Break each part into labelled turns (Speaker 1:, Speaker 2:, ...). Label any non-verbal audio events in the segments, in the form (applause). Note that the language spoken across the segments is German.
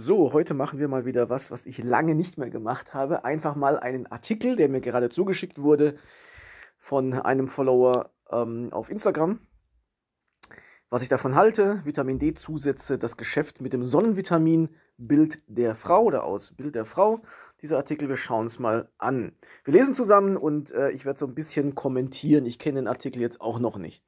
Speaker 1: So, heute machen wir mal wieder was, was ich lange nicht mehr gemacht habe. Einfach mal einen Artikel, der mir gerade zugeschickt wurde von einem Follower ähm, auf Instagram. Was ich davon halte, Vitamin D-Zusätze, das Geschäft mit dem Sonnenvitamin, Bild der Frau oder aus Bild der Frau. Dieser Artikel, wir schauen es mal an. Wir lesen zusammen und äh, ich werde so ein bisschen kommentieren. Ich kenne den Artikel jetzt auch noch nicht.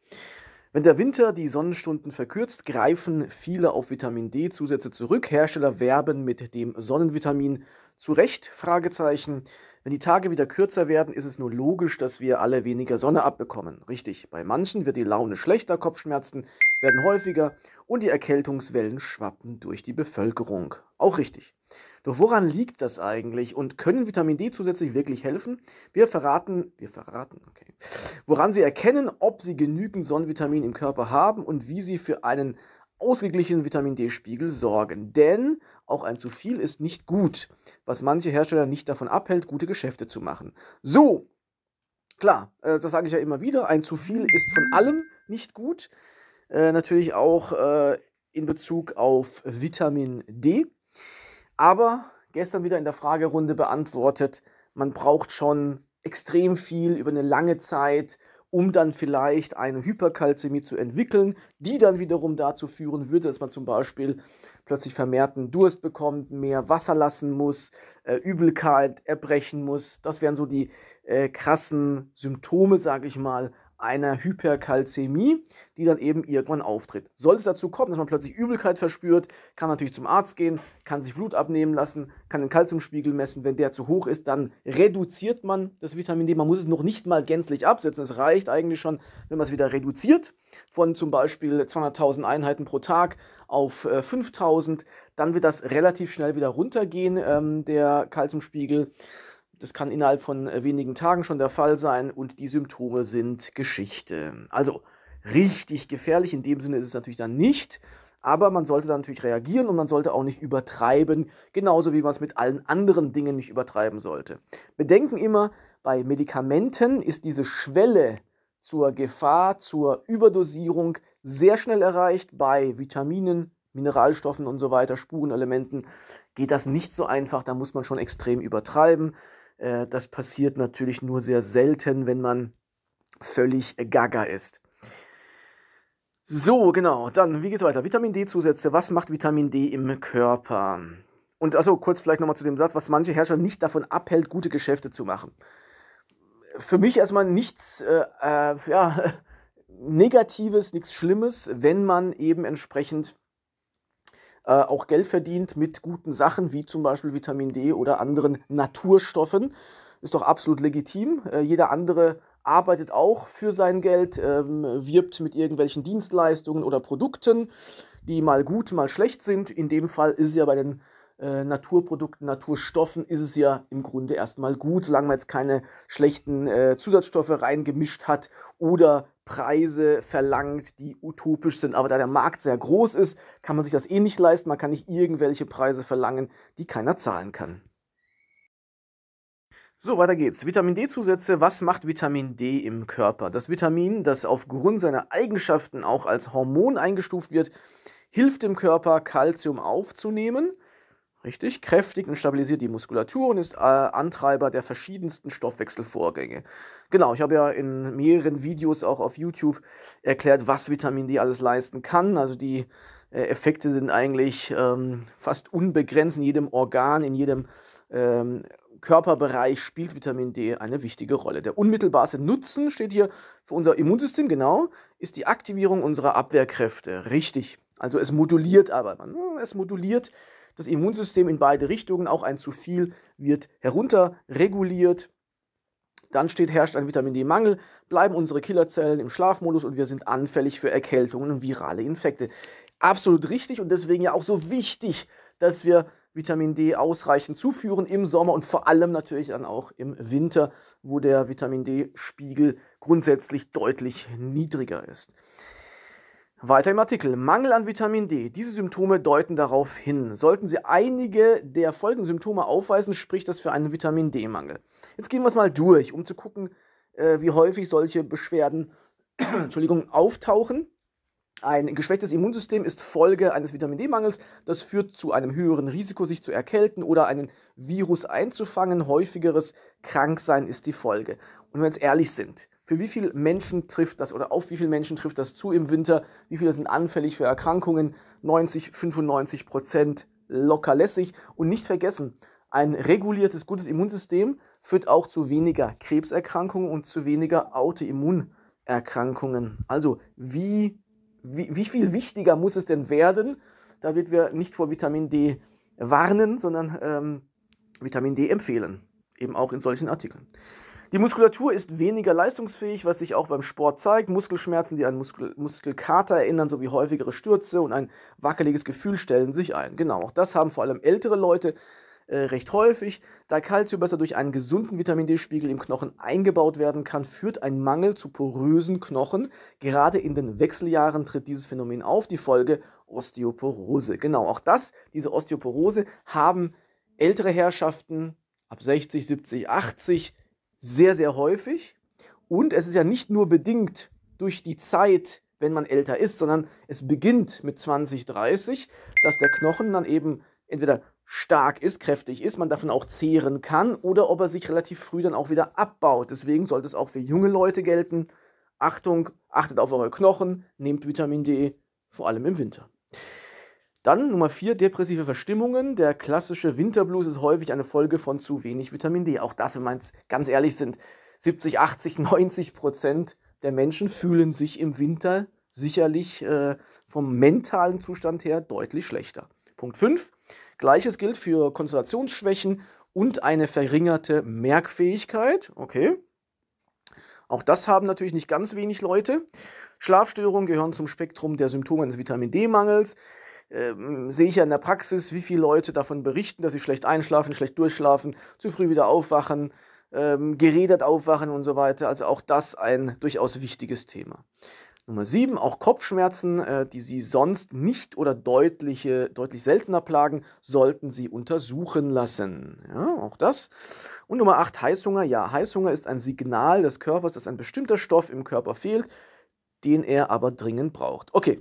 Speaker 1: Wenn der Winter die Sonnenstunden verkürzt, greifen viele auf Vitamin D-Zusätze zurück. Hersteller werben mit dem Sonnenvitamin zu Recht? Fragezeichen. Wenn die Tage wieder kürzer werden, ist es nur logisch, dass wir alle weniger Sonne abbekommen. Richtig, bei manchen wird die Laune schlechter, Kopfschmerzen werden häufiger und die Erkältungswellen schwappen durch die Bevölkerung. Auch richtig. Doch woran liegt das eigentlich und können Vitamin D zusätzlich wirklich helfen? Wir verraten, wir verraten, okay, woran Sie erkennen, ob Sie genügend Sonnenvitamin im Körper haben und wie Sie für einen ausgeglichenen Vitamin D-Spiegel sorgen. Denn auch ein zu viel ist nicht gut, was manche Hersteller nicht davon abhält, gute Geschäfte zu machen. So, klar, äh, das sage ich ja immer wieder, ein zu viel ist von allem nicht gut. Äh, natürlich auch äh, in Bezug auf Vitamin D. Aber gestern wieder in der Fragerunde beantwortet, man braucht schon extrem viel über eine lange Zeit, um dann vielleicht eine Hyperkalzämie zu entwickeln, die dann wiederum dazu führen würde, dass man zum Beispiel plötzlich vermehrten Durst bekommt, mehr Wasser lassen muss, äh, Übelkeit erbrechen muss. Das wären so die äh, krassen Symptome, sage ich mal, einer Hyperkalzämie, die dann eben irgendwann auftritt. Sollte es dazu kommen, dass man plötzlich Übelkeit verspürt, kann man natürlich zum Arzt gehen, kann sich Blut abnehmen lassen, kann den Kalziumspiegel messen. Wenn der zu hoch ist, dann reduziert man das Vitamin D. Man muss es noch nicht mal gänzlich absetzen. Es reicht eigentlich schon, wenn man es wieder reduziert von zum Beispiel 200.000 Einheiten pro Tag auf 5.000. Äh, dann wird das relativ schnell wieder runtergehen, ähm, der Kalziumspiegel. Das kann innerhalb von äh, wenigen Tagen schon der Fall sein und die Symptome sind Geschichte. Also richtig gefährlich, in dem Sinne ist es natürlich dann nicht, aber man sollte dann natürlich reagieren und man sollte auch nicht übertreiben, genauso wie man es mit allen anderen Dingen nicht übertreiben sollte. Bedenken immer, bei Medikamenten ist diese Schwelle zur Gefahr, zur Überdosierung sehr schnell erreicht. Bei Vitaminen, Mineralstoffen und so weiter, Spurenelementen geht das nicht so einfach. Da muss man schon extrem übertreiben. Äh, das passiert natürlich nur sehr selten, wenn man völlig gaga ist. So, genau. Dann, wie geht's weiter? Vitamin D-Zusätze. Was macht Vitamin D im Körper? Und also kurz vielleicht nochmal zu dem Satz, was manche Herrscher nicht davon abhält, gute Geschäfte zu machen. Für mich erstmal nichts äh, äh, ja, (laughs) Negatives, nichts Schlimmes, wenn man eben entsprechend äh, auch Geld verdient mit guten Sachen wie zum Beispiel Vitamin D oder anderen Naturstoffen. Ist doch absolut legitim. Äh, jeder andere arbeitet auch für sein Geld, ähm, wirbt mit irgendwelchen Dienstleistungen oder Produkten, die mal gut, mal schlecht sind. In dem Fall ist ja bei den äh, Naturprodukten, Naturstoffen ist es ja im Grunde erstmal gut, solange man jetzt keine schlechten äh, Zusatzstoffe reingemischt hat oder Preise verlangt, die utopisch sind. Aber da der Markt sehr groß ist, kann man sich das eh nicht leisten. Man kann nicht irgendwelche Preise verlangen, die keiner zahlen kann. So, weiter geht's. Vitamin D-Zusätze. Was macht Vitamin D im Körper? Das Vitamin, das aufgrund seiner Eigenschaften auch als Hormon eingestuft wird, hilft dem Körper, Kalzium aufzunehmen Richtig, kräftigt und stabilisiert die Muskulatur und ist äh, Antreiber der verschiedensten Stoffwechselvorgänge. Genau, ich habe ja in mehreren Videos auch auf YouTube erklärt, was Vitamin D alles leisten kann. Also die äh, Effekte sind eigentlich ähm, fast unbegrenzt in jedem Organ, in jedem ähm, Körperbereich spielt Vitamin D eine wichtige Rolle. Der unmittelbarste Nutzen steht hier für unser Immunsystem, genau, ist die Aktivierung unserer Abwehrkräfte. Richtig. Also es moduliert aber. Ne? Es moduliert das Immunsystem in beide Richtungen, auch ein zu viel wird herunterreguliert. Dann steht, herrscht ein Vitamin D-Mangel, bleiben unsere Killerzellen im Schlafmodus und wir sind anfällig für Erkältungen und virale Infekte. Absolut richtig und deswegen ja auch so wichtig, dass wir Vitamin D ausreichend zuführen im Sommer und vor allem natürlich dann auch im Winter, wo der Vitamin D-Spiegel grundsätzlich deutlich niedriger ist. Weiter im Artikel. Mangel an Vitamin D. Diese Symptome deuten darauf hin. Sollten Sie einige der folgenden Symptome aufweisen, spricht das für einen Vitamin D-Mangel. Jetzt gehen wir es mal durch, um zu gucken, äh, wie häufig solche Beschwerden (clears throat) Entschuldigung, auftauchen. Ein geschwächtes Immunsystem ist Folge eines Vitamin D-Mangels. Das führt zu einem höheren Risiko, sich zu erkälten oder einen Virus einzufangen. Häufigeres Kranksein ist die Folge. Und wenn wir jetzt ehrlich sind, für wie viele Menschen trifft das oder auf wie viele Menschen trifft das zu im Winter? Wie viele sind anfällig für Erkrankungen? 90, 95 Prozent lockerlässig. Und nicht vergessen, ein reguliertes, gutes Immunsystem führt auch zu weniger Krebserkrankungen und zu weniger Autoimmunerkrankungen. Also wie, wie, wie viel wichtiger muss es denn werden, Da damit wir nicht vor Vitamin D warnen, sondern ähm, Vitamin D empfehlen, eben auch in solchen Artikeln. Die Muskulatur ist weniger leistungsfähig, was sich auch beim Sport zeigt. Muskelschmerzen, die an Muskel Muskelkater erinnern, sowie häufigere Stürze und ein wackeliges Gefühl stellen sich ein. Genau, auch das haben vor allem ältere Leute äh, recht häufig. Da Kalzium besser durch einen gesunden Vitamin D-Spiegel im Knochen eingebaut werden kann, führt ein Mangel zu porösen Knochen. Gerade in den Wechseljahren tritt dieses Phänomen auf. Die Folge Osteoporose. Genau, auch das, diese Osteoporose haben ältere Herrschaften ab 60, 70, 80 sehr, sehr häufig. Und es ist ja nicht nur bedingt durch die Zeit, wenn man älter ist, sondern es beginnt mit 20, 30, dass der Knochen dann eben entweder stark ist, kräftig ist, man davon auch zehren kann oder ob er sich relativ früh dann auch wieder abbaut. Deswegen sollte es auch für junge Leute gelten. Achtung, achtet auf eure Knochen, nehmt Vitamin D, vor allem im Winter. Dann Nummer 4, depressive Verstimmungen. Der klassische Winterblues ist häufig eine Folge von zu wenig Vitamin D. Auch das, wenn wir ganz ehrlich sind, 70, 80, 90 Prozent der Menschen fühlen sich im Winter sicherlich äh, vom mentalen Zustand her deutlich schlechter. Punkt 5. Gleiches gilt für Konzentrationsschwächen und eine verringerte Merkfähigkeit. Okay. Auch das haben natürlich nicht ganz wenig Leute. Schlafstörungen gehören zum Spektrum der Symptome des Vitamin D-Mangels. Ähm, sehe ich ja in der Praxis, wie viele Leute davon berichten, dass sie schlecht einschlafen, schlecht durchschlafen, zu früh wieder aufwachen, ähm, geredet aufwachen und so weiter. Also auch das ein durchaus wichtiges Thema. Nummer sieben, auch Kopfschmerzen, äh, die Sie sonst nicht oder deutliche, deutlich seltener plagen, sollten Sie untersuchen lassen. Ja, auch das. Und Nummer acht, Heißhunger. Ja, Heißhunger ist ein Signal des Körpers, dass ein bestimmter Stoff im Körper fehlt, den er aber dringend braucht. Okay,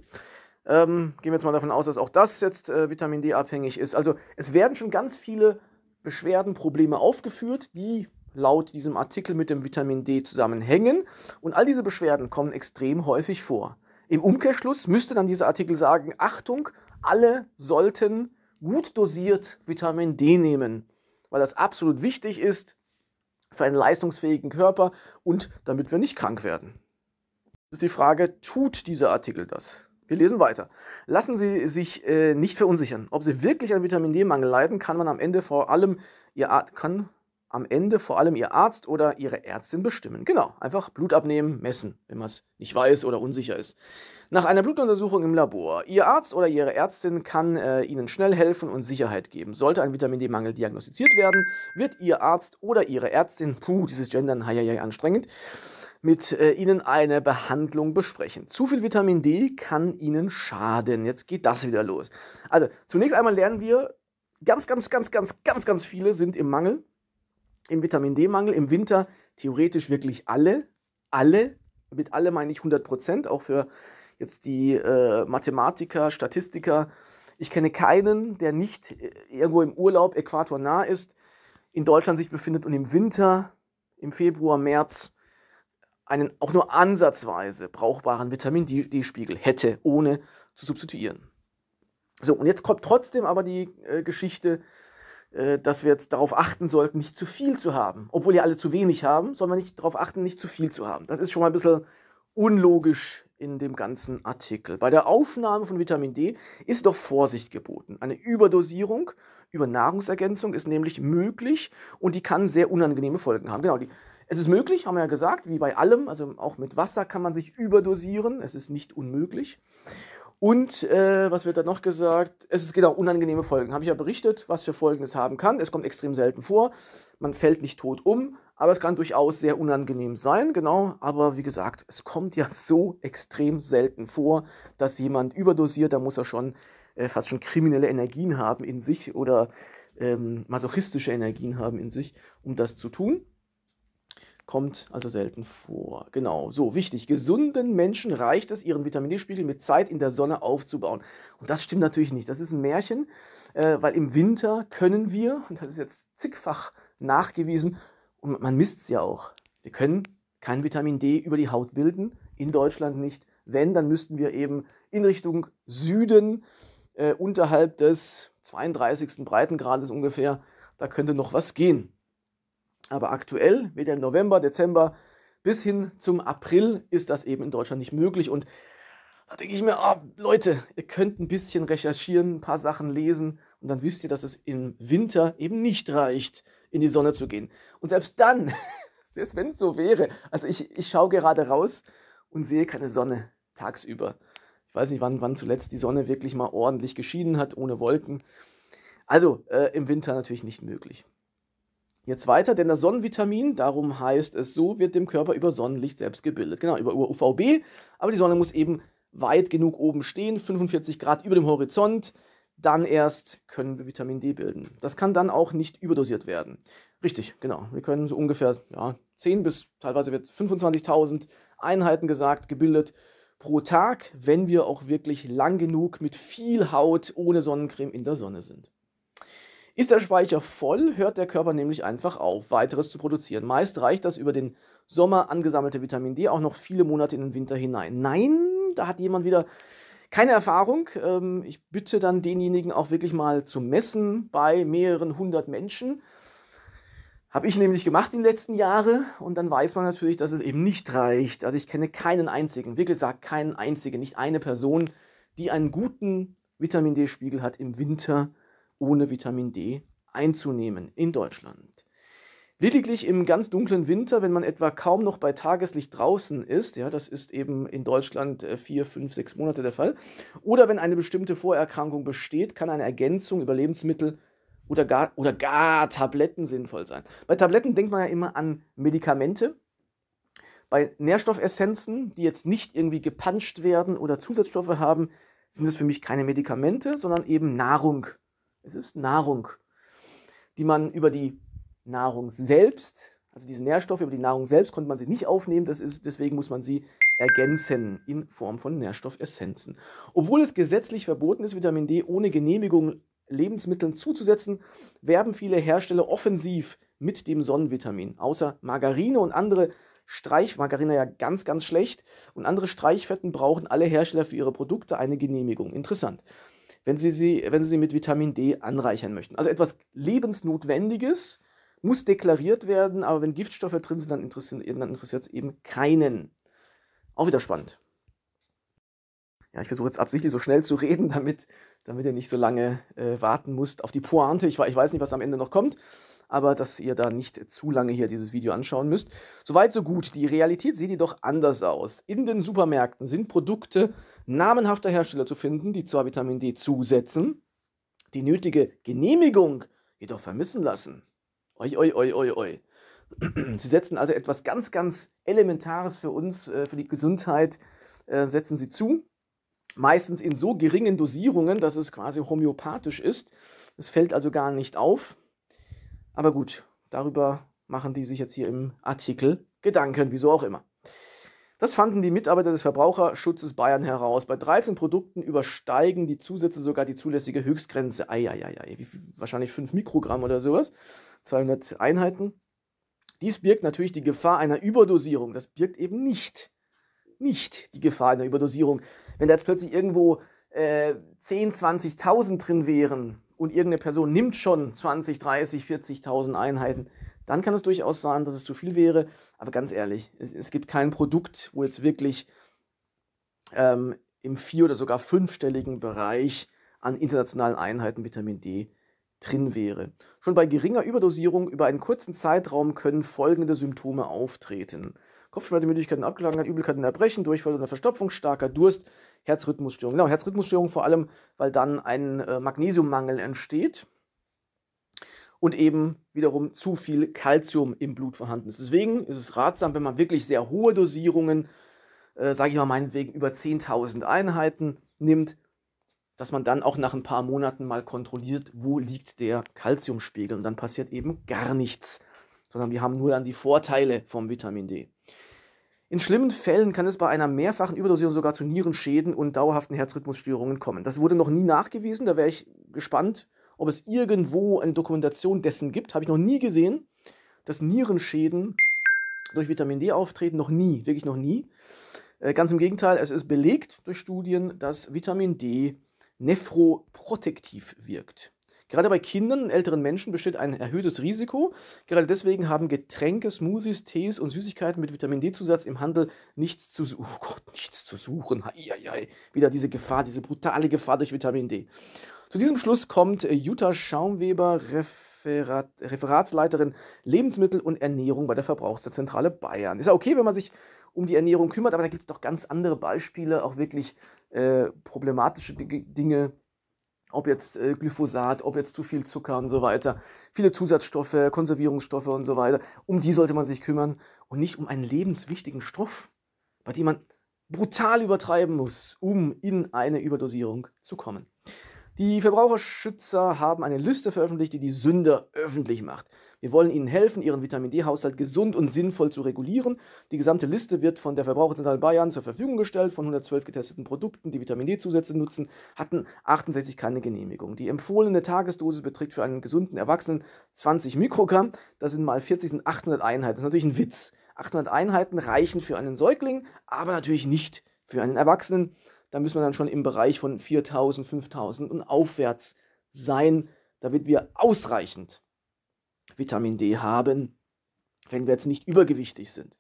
Speaker 1: ähm, gehen wir jetzt mal davon aus, dass auch das jetzt äh, Vitamin D abhängig ist. Also es werden schon ganz viele Beschwerden, Probleme aufgeführt, die laut diesem Artikel mit dem Vitamin D zusammenhängen. Und all diese Beschwerden kommen extrem häufig vor. Im Umkehrschluss müsste dann dieser Artikel sagen, Achtung, alle sollten gut dosiert Vitamin D nehmen, weil das absolut wichtig ist für einen leistungsfähigen Körper und damit wir nicht krank werden. Das ist die Frage, tut dieser Artikel das? Wir lesen weiter. Lassen Sie sich äh, nicht verunsichern. Ob Sie wirklich an Vitamin D-Mangel leiden, kann man am Ende vor allem Ihr Arzt, kann am Ende vor allem Ihr Arzt oder Ihre Ärztin bestimmen. Genau, einfach Blut abnehmen, messen, wenn man es nicht weiß oder unsicher ist. Nach einer Blutuntersuchung im Labor. Ihr Arzt oder Ihre Ärztin kann äh, Ihnen schnell helfen und Sicherheit geben. Sollte ein Vitamin D-Mangel diagnostiziert werden, wird Ihr Arzt oder Ihre Ärztin, puh, dieses Gendern, hei, anstrengend, mit äh, Ihnen eine Behandlung besprechen. Zu viel Vitamin D kann Ihnen schaden. Jetzt geht das wieder los. Also zunächst einmal lernen wir, ganz, ganz, ganz, ganz, ganz, ganz viele sind im Mangel, im Vitamin D-Mangel, im Winter theoretisch wirklich alle, alle, mit alle meine ich 100 Prozent, auch für jetzt die äh, Mathematiker, Statistiker. Ich kenne keinen, der nicht äh, irgendwo im Urlaub äquatornah ist, in Deutschland sich befindet und im Winter, im Februar, März einen auch nur ansatzweise brauchbaren Vitamin D-Spiegel hätte, ohne zu substituieren. So, und jetzt kommt trotzdem aber die äh, Geschichte, äh, dass wir jetzt darauf achten sollten, nicht zu viel zu haben. Obwohl ja alle zu wenig haben, sollen wir nicht darauf achten, nicht zu viel zu haben. Das ist schon mal ein bisschen unlogisch in dem ganzen Artikel. Bei der Aufnahme von Vitamin D ist doch Vorsicht geboten. Eine Überdosierung über Nahrungsergänzung ist nämlich möglich und die kann sehr unangenehme Folgen haben. Genau, die, es ist möglich, haben wir ja gesagt, wie bei allem, also auch mit Wasser kann man sich überdosieren, es ist nicht unmöglich. Und äh, was wird da noch gesagt? Es geht auch unangenehme Folgen. Habe ich ja berichtet, was für Folgen es haben kann. Es kommt extrem selten vor. Man fällt nicht tot um, aber es kann durchaus sehr unangenehm sein, genau. Aber wie gesagt, es kommt ja so extrem selten vor, dass jemand überdosiert. Da muss er schon äh, fast schon kriminelle Energien haben in sich oder ähm, masochistische Energien haben in sich, um das zu tun kommt also selten vor. Genau, so wichtig. Gesunden Menschen reicht es, ihren Vitamin D-Spiegel mit Zeit in der Sonne aufzubauen. Und das stimmt natürlich nicht. Das ist ein Märchen, äh, weil im Winter können wir, und das ist jetzt zigfach nachgewiesen, und man misst es ja auch, wir können kein Vitamin D über die Haut bilden, in Deutschland nicht. Wenn, dann müssten wir eben in Richtung Süden, äh, unterhalb des 32. Breitengrades ungefähr, da könnte noch was gehen. Aber aktuell, weder im November, Dezember bis hin zum April, ist das eben in Deutschland nicht möglich. Und da denke ich mir, oh, Leute, ihr könnt ein bisschen recherchieren, ein paar Sachen lesen und dann wisst ihr, dass es im Winter eben nicht reicht, in die Sonne zu gehen. Und selbst dann, (laughs) selbst wenn es so wäre, also ich, ich schaue gerade raus und sehe keine Sonne tagsüber. Ich weiß nicht, wann, wann zuletzt die Sonne wirklich mal ordentlich geschienen hat, ohne Wolken. Also äh, im Winter natürlich nicht möglich. Jetzt weiter, denn das Sonnenvitamin, darum heißt es so, wird dem Körper über Sonnenlicht selbst gebildet. Genau, über UVB, aber die Sonne muss eben weit genug oben stehen, 45 Grad über dem Horizont, dann erst können wir Vitamin D bilden. Das kann dann auch nicht überdosiert werden. Richtig, genau. Wir können so ungefähr ja, 10 bis teilweise wird 25.000 Einheiten gesagt, gebildet pro Tag, wenn wir auch wirklich lang genug mit viel Haut ohne Sonnencreme in der Sonne sind. Ist der Speicher voll, hört der Körper nämlich einfach auf, weiteres zu produzieren. Meist reicht das über den Sommer angesammelte Vitamin D auch noch viele Monate in den Winter hinein. Nein, da hat jemand wieder keine Erfahrung. Ähm, ich bitte dann denjenigen auch wirklich mal zu messen bei mehreren hundert Menschen. Habe ich nämlich gemacht in den letzten Jahren und dann weiß man natürlich, dass es eben nicht reicht. Also ich kenne keinen einzigen, wirklich gesagt keinen einzigen, nicht eine Person, die einen guten Vitamin D-Spiegel hat im Winter ohne Vitamin D einzunehmen in Deutschland. Lediglich im ganz dunklen Winter, wenn man etwa kaum noch bei Tageslicht draußen ist, ja, das ist eben in Deutschland äh, vier, fünf, sechs Monate der Fall, oder wenn eine bestimmte Vorerkrankung besteht, kann eine Ergänzung über Lebensmittel oder gar, oder gar Tabletten sinnvoll sein. Bei Tabletten denkt man ja immer an Medikamente. Bei Nährstoffessenzen, die jetzt nicht irgendwie gepanscht werden oder Zusatzstoffe haben, sind es für mich keine Medikamente, sondern eben Nahrung, es ist Nahrung, die man über die Nahrung selbst, also diese Nährstoffe über die Nahrung selbst konnte man sie nicht aufnehmen, das ist, deswegen muss man sie ergänzen in Form von Nährstoffessenzen. Obwohl es gesetzlich verboten ist, Vitamin D ohne Genehmigung Lebensmitteln zuzusetzen, werben viele Hersteller offensiv mit dem Sonnenvitamin. Außer Margarine und andere Streichmargarine ja ganz, ganz schlecht und andere Streichfetten brauchen alle Hersteller für ihre Produkte eine Genehmigung. Interessant wenn Sie sie, wenn Sie sie mit Vitamin D anreichern möchten. Also etwas Lebensnotwendiges muss deklariert werden, aber wenn Giftstoffe drin sind, dann interessiert es eben keinen. Auch wieder spannend ja, ich versuche jetzt absichtlich so schnell zu reden, (laughs) damit, damit ihr nicht so lange äh, warten müsst auf die Pointe. Ich, ich weiß nicht, was am Ende noch kommt, aber dass ihr da nicht zu lange hier dieses Video anschauen müsst. Soweit, so gut. Die Realität sieht jedoch anders aus. In den Supermärkten sind Produkte namenhafter Hersteller zu finden, die zwar Vitamin D zusetzen, die nötige Genehmigung jedoch vermissen lassen. Oi, oi, oi, oi, oi. Sie setzen also etwas ganz, ganz Elementares für uns, äh, für die Gesundheit, äh, setzen sie zu meistens in so geringen Dosierungen, dass es quasi homöopathisch ist. Es fällt also gar nicht auf. Aber gut, darüber machen die sich jetzt hier im Artikel Gedanken, wieso auch immer. Das fanden die Mitarbeiter des Verbraucherschutzes Bayern heraus. Bei 13 Produkten übersteigen die Zusätze sogar die zulässige Höchstgrenze. Eieiei, wahrscheinlich 5 Mikrogramm oder sowas. 200 Einheiten. Dies birgt natürlich die Gefahr einer Überdosierung. Das birgt eben nicht. Nicht die Gefahr einer Überdosierung. Wenn da jetzt plötzlich irgendwo äh, 10, 20.000 drin wären und irgendeine Person nimmt schon 20, 30, 40.000 Einheiten, dann kann es durchaus sein, dass es zu viel wäre. Aber ganz ehrlich, es gibt kein Produkt, wo jetzt wirklich ähm, im vier- oder sogar fünfstelligen Bereich an internationalen Einheiten Vitamin D drin wäre. Schon bei geringer Überdosierung über einen kurzen Zeitraum können folgende Symptome auftreten. Kopfschmerzen, Müdigkeiten, Abgelangenheit, Übelkeiten, Erbrechen, Durchfall oder Verstopfung, starker Durst, Herzrhythmusstörung. Genau, Herzrhythmusstörung vor allem, weil dann ein äh, Magnesiummangel entsteht und eben wiederum zu viel Kalzium im Blut vorhanden ist. Deswegen ist es ratsam, wenn man wirklich sehr hohe Dosierungen, äh, sage ich mal meinetwegen über 10.000 Einheiten nimmt, dass man dann auch nach ein paar Monaten mal kontrolliert, wo liegt der Kalziumspiegel. Und dann passiert eben gar nichts, sondern wir haben nur dann die Vorteile vom Vitamin D. In schlimmen Fällen kann es bei einer mehrfachen Überdosierung sogar zu Nierenschäden und dauerhaften Herzrhythmusstörungen kommen. Das wurde noch nie nachgewiesen, da wäre ich gespannt, ob es irgendwo eine Dokumentation dessen gibt. Habe ich noch nie gesehen, dass Nierenschäden durch Vitamin D auftreten. Noch nie, wirklich noch nie. Äh, ganz im Gegenteil, es ist belegt durch Studien, dass Vitamin D nephroprotektiv wirkt. Gerade bei Kindern, und älteren Menschen besteht ein erhöhtes Risiko. Gerade deswegen haben Getränke, Smoothies, Tees und Süßigkeiten mit Vitamin D-Zusatz im Handel nichts zu, suchen. oh Gott, nichts zu suchen. Ei, Wieder diese Gefahr, diese brutale Gefahr durch Vitamin D. Zu diesem Schluss kommt äh, Jutta Schaumweber, Referat, Referatsleiterin Lebensmittel und Ernährung bei der Verbrauchszentrale Bayern. Ist ja okay, wenn man sich um die Ernährung kümmert, aber da gibt es doch ganz andere Beispiele, auch wirklich äh, problematische Dinge, ob jetzt äh, Glyphosat, ob jetzt zu viel Zucker und so weiter, viele Zusatzstoffe, Konservierungsstoffe und so weiter. Um die sollte man sich kümmern und nicht um einen lebenswichtigen Stoff, bei dem man brutal übertreiben muss, um in eine Überdosierung zu kommen. Die Verbraucherschützer haben eine Liste veröffentlicht, die die Sünder öffentlich macht. Wir wollen Ihnen helfen, Ihren Vitamin D-Haushalt gesund und sinnvoll zu regulieren. Die gesamte Liste wird von der Verbraucherzentrale Bayern zur Verfügung gestellt. Von 112 getesteten Produkten, die Vitamin D-Zusätze nutzen, hatten 68 keine Genehmigung. Die empfohlene Tagesdosis beträgt für einen gesunden Erwachsenen 20 Mikrogramm. Das sind mal 40 sind 800 Einheiten. Das ist natürlich ein Witz. 800 Einheiten reichen für einen Säugling, aber natürlich nicht für einen Erwachsenen. Da müssen wir dann schon im Bereich von 4000, 5000 und aufwärts sein, damit wir ausreichend Vitamin D haben, wenn wir jetzt nicht übergewichtig sind.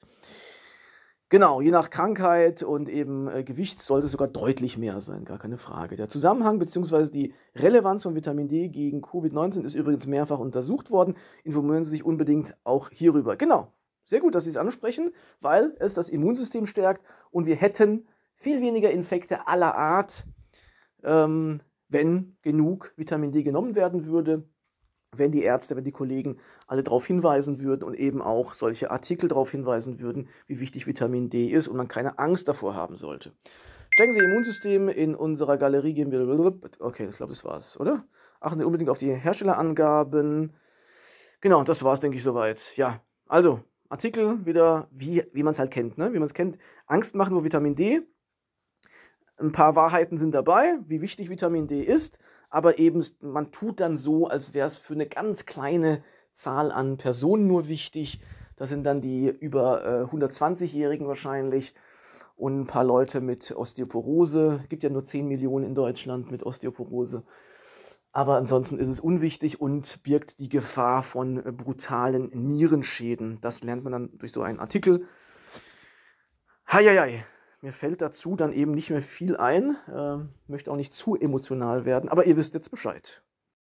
Speaker 1: Genau, je nach Krankheit und eben äh, Gewicht sollte es sogar deutlich mehr sein, gar keine Frage. Der Zusammenhang bzw. die Relevanz von Vitamin D gegen Covid-19 ist übrigens mehrfach untersucht worden. Informieren Sie sich unbedingt auch hierüber. Genau, sehr gut, dass Sie es ansprechen, weil es das Immunsystem stärkt und wir hätten viel weniger Infekte aller Art, ähm, wenn genug Vitamin D genommen werden würde wenn die Ärzte, wenn die Kollegen alle darauf hinweisen würden und eben auch solche Artikel darauf hinweisen würden, wie wichtig Vitamin D ist und man keine Angst davor haben sollte. Stecken Sie Immunsystem in unserer Galerie gehen wir. Okay, ich glaube, das war's, oder? Achten Sie unbedingt auf die Herstellerangaben. Genau, das war's, denke ich, soweit. Ja, also, Artikel wieder, wie, wie man es halt kennt, ne? Wie man es kennt. Angst machen vor Vitamin D ein paar Wahrheiten sind dabei, wie wichtig Vitamin D ist, aber eben man tut dann so, als wäre es für eine ganz kleine Zahl an Personen nur wichtig. Das sind dann die über äh, 120-Jährigen wahrscheinlich und ein paar Leute mit Osteoporose. Es gibt ja nur 10 Millionen in Deutschland mit Osteoporose. Aber ansonsten ist es unwichtig und birgt die Gefahr von äh, brutalen Nierenschäden. Das lernt man dann durch so einen Artikel. Heieiei. Hei mir fällt dazu dann eben nicht mehr viel ein, äh, möchte auch nicht zu emotional werden, aber ihr wisst jetzt Bescheid.